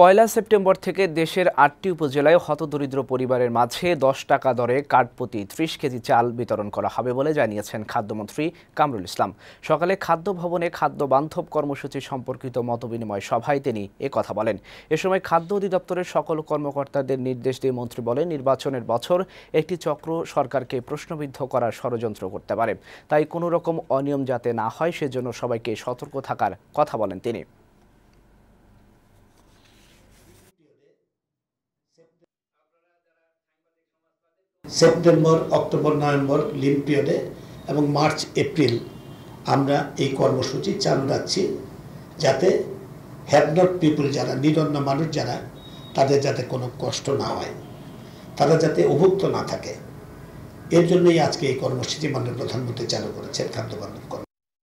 পয়লা September থেকে দেশের আটটি উপজেলায় হতদরিদ্র পরিবারের মাঝে দশ টাকা দরে কাঠপতি প্রতি ত্রিশ কেজি চাল বিতরণ করা হবে বলে জানিয়েছেন খাদ্যমন্ত্রী কামরুল ইসলাম সকালে খাদ্য ভবনে খাদ্য বান্ধব কর্মসূচি সম্পর্কিত মতবিনিময় সভায় তিনি কথা বলেন এ সময় খাদ্য অধিদপ্তরের সকল কর্মকর্তাদের নির্দেশ দিয়ে মন্ত্রী বলেন নির্বাচনের বছর একটি চক্র সরকারকে প্রশ্নবিদ্ধ করার ষড়যন্ত্র করতে পারে তাই কোনো রকম অনিয়ম যাতে না হয় সেজন্য সবাইকে সতর্ক থাকার কথা বলেন তিনি সেপ্টেম্বর অক্টোবর নভেম্বর লিম পিরিয়ডে এবং মার্চ এপ্রিল আমরা এই কর্মসূচি চালু রাখছি যাতে হ্যাভনট পিপুল যারা নিরন্ন মানুষ যারা তাদের যাতে কোনো কষ্ট না হয় তারা যাতে অভুক্ত না থাকে এর জন্যই আজকে এই কর্মসূচি মাননীয় প্রধানমন্ত্রী চালু করেছেন খাদ্য বান্ধব